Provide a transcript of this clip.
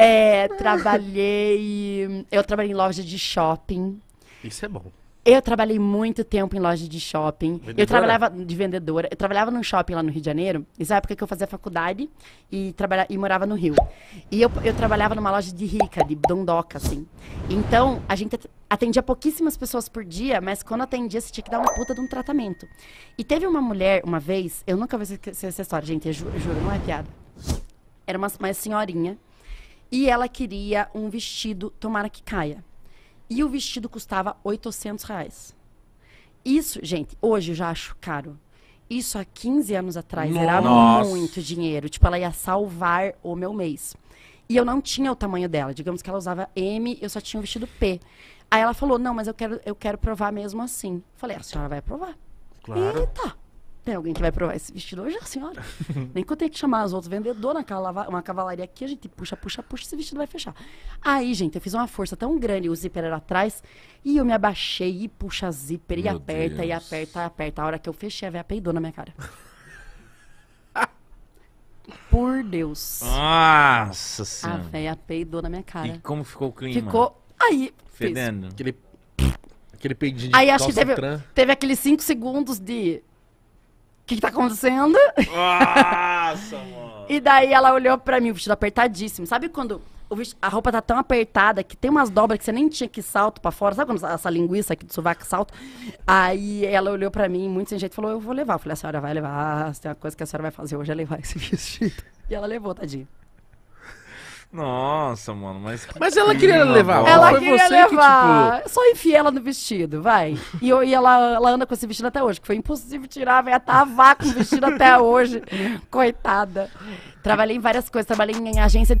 É, trabalhei. Eu trabalhei em loja de shopping. Isso é bom. Eu trabalhei muito tempo em loja de shopping. Vendedora? Eu trabalhava de vendedora. Eu trabalhava num shopping lá no Rio de Janeiro. Isso é a época que eu fazia faculdade e, e morava no Rio. E eu, eu trabalhava numa loja de rica, de dondoca, assim. Então, a gente atendia pouquíssimas pessoas por dia, mas quando atendia, você tinha que dar uma puta de um tratamento. E teve uma mulher, uma vez, eu nunca vou esquecer essa história, gente, eu juro, eu juro não é piada. Era uma, uma senhorinha e ela queria um vestido, tomara que caia. E o vestido custava 800 reais. Isso, gente, hoje eu já acho caro. Isso há 15 anos atrás Nossa. era muito dinheiro. Tipo, ela ia salvar o meu mês. E eu não tinha o tamanho dela. Digamos que ela usava M, eu só tinha o vestido P. Aí ela falou: Não, mas eu quero, eu quero provar mesmo assim. Falei: ah, A senhora vai provar. Claro. Eita! Tá tem alguém que vai provar esse vestido hoje, é a senhora. Nem que eu tenha que chamar os outros vendedores uma cavalaria aqui, a gente puxa, puxa, puxa, esse vestido vai fechar. Aí, gente, eu fiz uma força tão grande, o zíper era atrás, e eu me abaixei, e puxa zíper, Meu e aperta, Deus. e aperta, e aperta. A hora que eu fechei, a véia peidou na minha cara. Por Deus. Nossa senhora. A véia peidou na minha cara. E como ficou o clima? Ficou, aí... Fedendo. Fez. Aquele, aquele peidinho de Aí acho que teve, teve aqueles cinco segundos de que, que tá acontecendo? Nossa, mano. e daí ela olhou pra mim, o vestido apertadíssimo. Sabe quando vestido, a roupa tá tão apertada que tem umas dobras que você nem tinha que salto pra fora? Sabe quando essa linguiça aqui do sovaco salto? Aí ela olhou pra mim, muito sem jeito, falou: Eu vou levar. Eu falei: A senhora vai levar. Se tem uma coisa que a senhora vai fazer hoje é levar esse vestido. E ela levou, tadinha. Nossa, mano, mas. Mas ela queria levar. Ela Foi queria levar. Que, tipo... Só enfia ela no vestido, vai. E, eu, e ela, ela anda com esse vestido até hoje, que foi impossível tirar, vai atavar a com o vestido até hoje. Coitada. Trabalhei em várias coisas, trabalhei em agência.